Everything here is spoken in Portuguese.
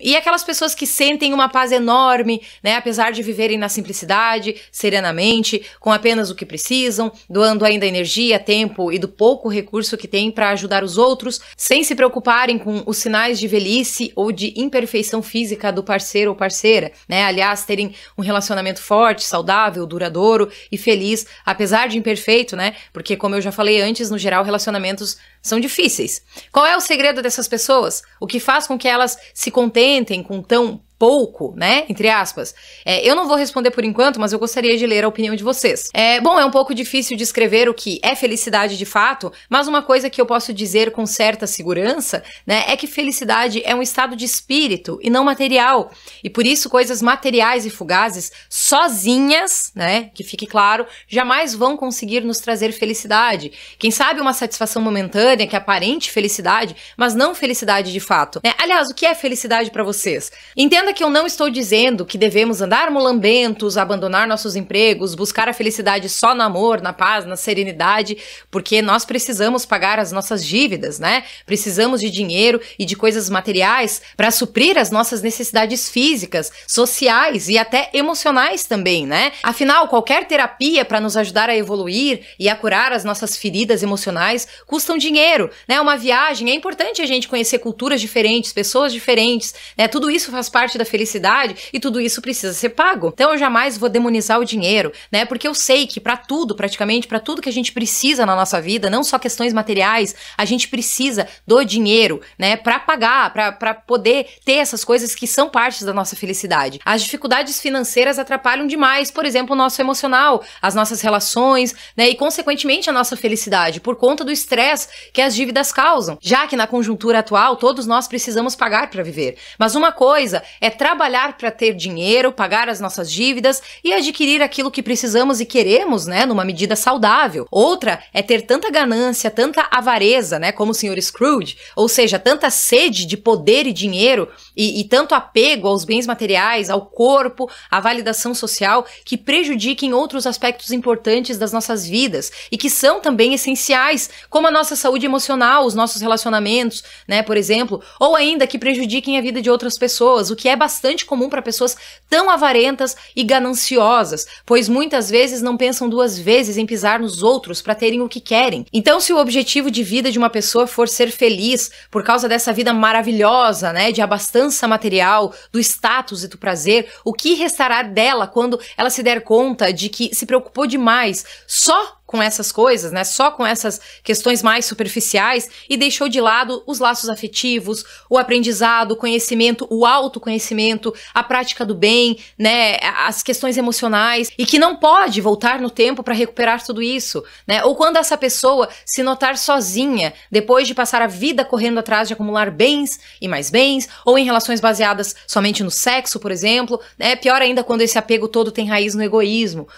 E aquelas pessoas que sentem uma paz enorme, né, apesar de viverem na simplicidade, serenamente, com apenas o que precisam, doando ainda energia, tempo e do pouco recurso que têm para ajudar os outros, sem se preocuparem com os sinais de velhice ou de imperfeição física do parceiro ou parceira, né? Aliás, terem um relacionamento forte, saudável, duradouro e feliz, apesar de imperfeito, né? Porque como eu já falei antes, no geral relacionamentos são difíceis. Qual é o segredo dessas pessoas? O que faz com que elas se contentem com tão pouco, né? Entre aspas. É, eu não vou responder por enquanto, mas eu gostaria de ler a opinião de vocês. É, bom, é um pouco difícil descrever o que é felicidade de fato, mas uma coisa que eu posso dizer com certa segurança, né, é que felicidade é um estado de espírito e não material. E por isso coisas materiais e fugazes sozinhas, né, que fique claro, jamais vão conseguir nos trazer felicidade. Quem sabe uma satisfação momentânea que é aparente felicidade, mas não felicidade de fato. Né? Aliás, o que é felicidade para vocês? Entenda Entenda que eu não estou dizendo que devemos andar mulambentos, abandonar nossos empregos, buscar a felicidade só no amor, na paz, na serenidade, porque nós precisamos pagar as nossas dívidas, né? Precisamos de dinheiro e de coisas materiais para suprir as nossas necessidades físicas, sociais e até emocionais também, né? Afinal, qualquer terapia para nos ajudar a evoluir e a curar as nossas feridas emocionais custam dinheiro, né? Uma viagem, é importante a gente conhecer culturas diferentes, pessoas diferentes, né? Tudo isso faz parte da felicidade e tudo isso precisa ser pago. Então eu jamais vou demonizar o dinheiro, né? Porque eu sei que para tudo, praticamente, para tudo que a gente precisa na nossa vida, não só questões materiais, a gente precisa do dinheiro, né, para pagar, para poder ter essas coisas que são partes da nossa felicidade. As dificuldades financeiras atrapalham demais, por exemplo, o nosso emocional, as nossas relações, né, e consequentemente a nossa felicidade por conta do estresse que as dívidas causam. Já que na conjuntura atual todos nós precisamos pagar para viver. Mas uma coisa é é trabalhar para ter dinheiro, pagar as nossas dívidas e adquirir aquilo que precisamos e queremos, né, numa medida saudável. Outra é ter tanta ganância, tanta avareza, né, como o Sr. Scrooge, ou seja, tanta sede de poder e dinheiro e, e tanto apego aos bens materiais, ao corpo, à validação social, que prejudiquem outros aspectos importantes das nossas vidas e que são também essenciais, como a nossa saúde emocional, os nossos relacionamentos, né, por exemplo, ou ainda que prejudiquem a vida de outras pessoas, o que é bastante comum para pessoas tão avarentas e gananciosas, pois muitas vezes não pensam duas vezes em pisar nos outros para terem o que querem. Então, se o objetivo de vida de uma pessoa for ser feliz por causa dessa vida maravilhosa, né, de abastança material, do status e do prazer, o que restará dela quando ela se der conta de que se preocupou demais só com essas coisas, né? Só com essas questões mais superficiais e deixou de lado os laços afetivos, o aprendizado, o conhecimento, o autoconhecimento, a prática do bem, né? As questões emocionais e que não pode voltar no tempo para recuperar tudo isso, né? Ou quando essa pessoa se notar sozinha depois de passar a vida correndo atrás de acumular bens e mais bens, ou em relações baseadas somente no sexo, por exemplo, né? Pior ainda quando esse apego todo tem raiz no egoísmo.